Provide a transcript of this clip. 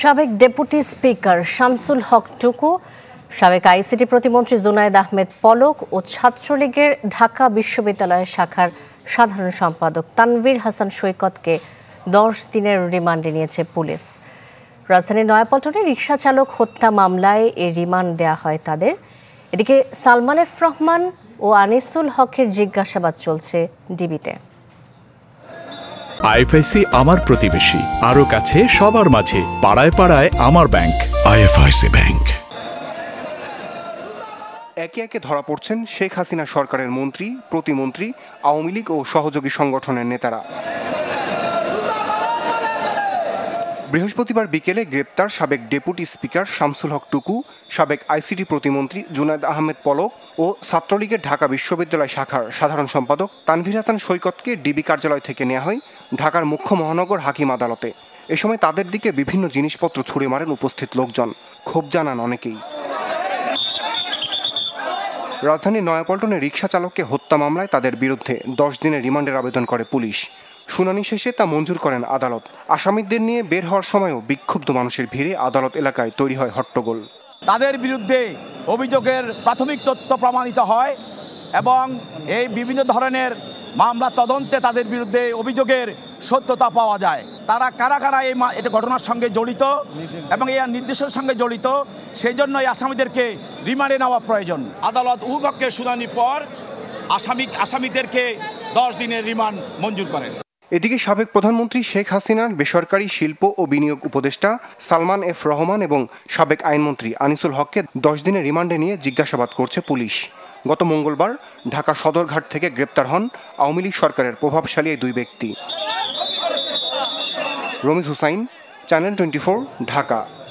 সাবেক deputy speaker Shamsul হক টুকু সাবেক আইসিটি প্রতিমন্ত্রী জুনায়দ আহমেদ পলক ও ছাত্রলীগের ঢাকা বিশ্ববিদ্যালয় শাখার সাধারণ সম্পাদক তানভীর হাসান সৈকতকে দশ দিনের রিমান্ডে নিয়েছে পুলিশ রাজধানীর নয়াপল্টনে রিক্সা চালক হত্যা মামলায় এ রিমান্ড দেয়া হয় তাদের এদিকে সালমান এফ রহমান ও আনিসুল হকের জিজ্ঞাসাবাদ চলছে ডিবিতে আইএফআইসি আমার প্রতিবেশী আরও কাছে সবার মাঝে পাড়ায় পাড়ায় আমার ব্যাংক আইএফআইসি ব্যাংক একে একে ধরা পড়ছেন শেখ হাসিনা সরকারের মন্ত্রী প্রতিমন্ত্রী আওয়ামী লীগ ও সহযোগী সংগঠনের নেতারা বৃহস্পতিবার বিকেলে গ্রেপ্তার সাবেক ডেপুটি স্পিকার শামসুল হক টুকু সাবেক আইসিটি প্রতিমন্ত্রী জুনায়দ আহমেদ পলক ও ছাত্রলীগের ঢাকা বিশ্ববিদ্যালয় শাখার সাধারণ সম্পাদক তানভীর হাসান সৈকতকে ডিবি কার্যালয় থেকে নেওয়া হয় ঢাকার মুখ্য মহানগর হাকিম আদালতে এ সময় তাদের দিকে বিভিন্ন জিনিসপত্র ছুড়ে মারেন উপস্থিত লোকজন ক্ষোভ জানান অনেকেই রাজধানীর নয়াপল্টনে রিকশা চালককে হত্যা মামলায় তাদের বিরুদ্ধে দশ দিনের রিমান্ডের আবেদন করে পুলিশ শুনানি শেষে তা মঞ্জুর করেন আদালত আসামিদের নিয়ে বের হওয়ার সময়ও বিক্ষুব্ধ মানুষের ভিড়ে আদালত এলাকায় তৈরি হয় হট্টগোল তাদের বিরুদ্ধে অভিযোগের প্রাথমিক তথ্য প্রমাণিত হয় এবং এই বিভিন্ন ধরনের মামলা তদন্তে তাদের বিরুদ্ধে অভিযোগের সত্যতা পাওয়া যায় তারা কারা কারা এই এটা ঘটনার সঙ্গে জড়িত এবং এই নির্দেশের সঙ্গে জড়িত সেই জন্য এই আসামিদেরকে রিমান্ডে নেওয়া প্রয়োজন আদালত উভপক্ষের শুনানির পর আসামি আসামিদেরকে দশ দিনের রিমান্ড মঞ্জুর করেন এদিকে সাবেক প্রধানমন্ত্রী শেখ হাসিনার বেসরকারি শিল্প ও বিনিয়োগ উপদেষ্টা সালমান এফ রহমান এবং সাবেক আইনমন্ত্রী আনিসুল হককে দশ দিনের রিমান্ডে নিয়ে জিজ্ঞাসাবাদ করছে পুলিশ গত মঙ্গলবার ঢাকা সদরঘাট থেকে গ্রেপ্তার হন আওয়ামী লীগ সরকারের প্রভাবশালী এই দুই ব্যক্তি রমিজ হুসাইন চ্যানেল টোয়েন্টি ঢাকা